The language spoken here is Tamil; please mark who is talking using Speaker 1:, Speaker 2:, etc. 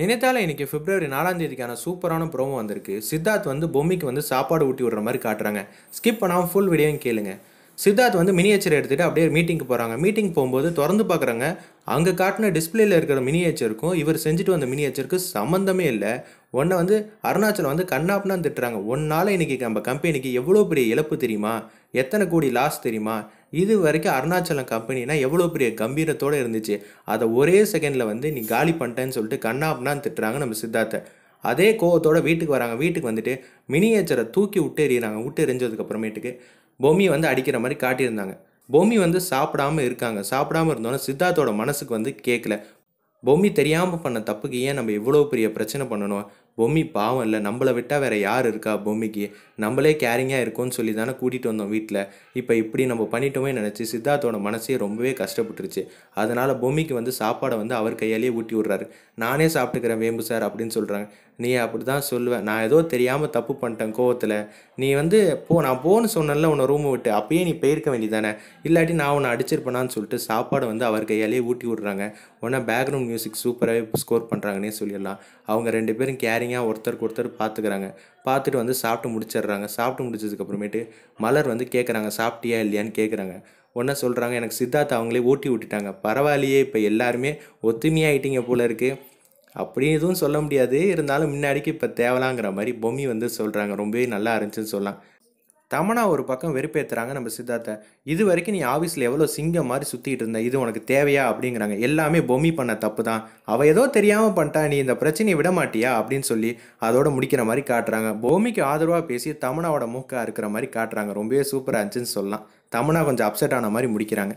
Speaker 1: நினைத்தால இன்னைக்கு பிப்ரவரி நாலாம் தேதிக்கான சூப்பரான ப்ரோமோ வந்திருக்கு சித்தார்த் வந்து பொம்மிக்கு வந்து சாப்பாடு ஊட்டி விடுற மாதிரி காட்டுறாங்க ஸ்கிப் பண்ணாமல் ஃபுல் வீடியோவும் கேளுங்க சித்தார்த் வந்து மினியேச்சர் எடுத்துகிட்டு அப்படியே மீட்டிங்க்கு போகிறாங்க மீட்டிங் போகும்போது திறந்து பார்க்குறாங்க அங்கே காட்டின டிஸ்பிளேயில் இருக்கிற மினியேச்சருக்கும் இவர் செஞ்சுட்டு வந்த மினியேச்சருக்கு சம்மந்தமே இல்லை ஒன்றை வந்து அருணாச்சலம் வந்து கண்ணாப்னா திட்டுறாங்க ஒன்னால் இன்றைக்கி நம்ம கம்பெனிக்கு எவ்வளோ பெரிய இழப்பு தெரியுமா எத்தனை கோடி லாஸ் தெரியுமா இது வரைக்கும் அருணாச்சலம் கம்பெனினா எவ்வளோ பெரிய கம்பீரத்தோடு இருந்துச்சு அதை ஒரே செகண்டில் வந்து நீ காலி பண்ணிட்டேன்னு சொல்லிட்டு கண்ணாப்னான்னு திட்டுறாங்க நம்ம சித்தார்த்தை அதே கோவத்தோட வீட்டுக்கு வராங்க வீட்டுக்கு வந்துட்டு மினியேச்சரை தூக்கி விட்டு எறிகிறாங்க விட்டு எரிஞ்சதுக்கப்புறமேட்டுக்கு பொம்மி வந்து அடிக்கிற மாதிரி காட்டியிருந்தாங்க பொம்மி வந்து சாப்பிடாமல் இருக்காங்க சாப்பிடாமல் இருந்தோன்னா சித்தார்த்தோட மனசுக்கு வந்து கேட்கல பொம்மி தெரியாமல் பண்ண தப்புக்கு ஏன் நம்ம இவ்வளோ பெரிய பிரச்சனை பண்ணணும் பொம்மி பாவம் இல்லை நம்மளை விட்டால் வேறு யார் இருக்கா பொம்மிக்கு நம்மளே கேரிங்காக இருக்கோம்னு சொல்லி தானே கூட்டிகிட்டு வந்தோம் வீட்டில் இப்போ இப்படி நம்ம பண்ணிட்டோமே நினச்சி சித்தார்த்தோட மனசே ரொம்பவே கஷ்டப்பட்டுருச்சு அதனால் பொம்மிக்கு வந்து சாப்பாடை வந்து அவர் கையாலேயே ஊட்டி விட்றாரு நானே சாப்பிட்டுக்கிறேன் வேம்பு சார் அப்படின்னு சொல்கிறாங்க நீ அப்படி தான் சொல்லுவேன் நான் ஏதோ தெரியாமல் தப்பு பண்ணிட்டேன் கோவத்தில் நீ வந்து போ நான் போன்னு சொன்னல உன்னை ரூமை விட்டு அப்பயே நீ போயிருக்க வேண்டியதானே இல்லாட்டி நான் உன்னை அடிச்சிருப்பேனான்னு சொல்லிட்டு சாப்பாடை வந்து அவர் கையாலேயே ஊட்டி விட்றாங்க உடனே பேக்ரவுண்ட் மியூசிக் சூப்பராகவே ஸ்கோர் பண்ணுறாங்கன்னே சொல்லிடலாம் அவங்க ரெண்டு பேரும் கேரி கேரிங்காக ஒருத்தருக்கு ஒருத்தர் பார்த்துக்கிறாங்க பார்த்துட்டு வந்து சாப்பிட்டு முடிச்சிடுறாங்க சாப்பிட்டு முடிச்சதுக்கப்புறமேட்டு மலர் வந்து கேட்குறாங்க சாப்பிட்டியா இல்லையான்னு கேட்குறாங்க ஒன்றா சொல்கிறாங்க எனக்கு சித்தார்த் அவங்களே ஓட்டி விட்டுட்டாங்க பரவாயில்லையே இப்போ எல்லாருமே ஒத்துமையாயிட்டீங்க போல இருக்குது அப்படின்னு எதுவும் சொல்ல முடியாது இருந்தாலும் முன்னாடிக்கு இப்போ தேவலாங்கிற மாதிரி பொம்மி வந்து சொல்கிறாங்க ரொம்பவே நல்லா இருந்துச்சுன்னு சொல்லலாம் தமனா ஒரு பக்கம் வெறுப்பேற்றுறாங்க நம்ம சித்தார்த்தை இது வரைக்கும் நீ ஆஃபீஸில் எவ்வளோ சிங்கம் மாதிரி சுற்றிட்டு இருந்த இது உனக்கு தேவையா அப்படிங்கிறாங்க எல்லாமே பொம்மி பண்ண தப்பு தான் அவள் ஏதோ தெரியாமல் பண்ணிட்டா நீ இந்த பிரச்சனையை விட மாட்டியா அப்படின்னு சொல்லி அதோட முடிக்கிற மாதிரி காட்டுறாங்க பொம்மிக்கு ஆதரவாக பேசி தமனாவோட மூக்காக இருக்கிற மாதிரி காட்டுறாங்க ரொம்பவே சூப்பராக இருந்துச்சுன்னு சொல்லலாம் தமனா கொஞ்சம் அப்செட் ஆன மாதிரி முடிக்கிறாங்க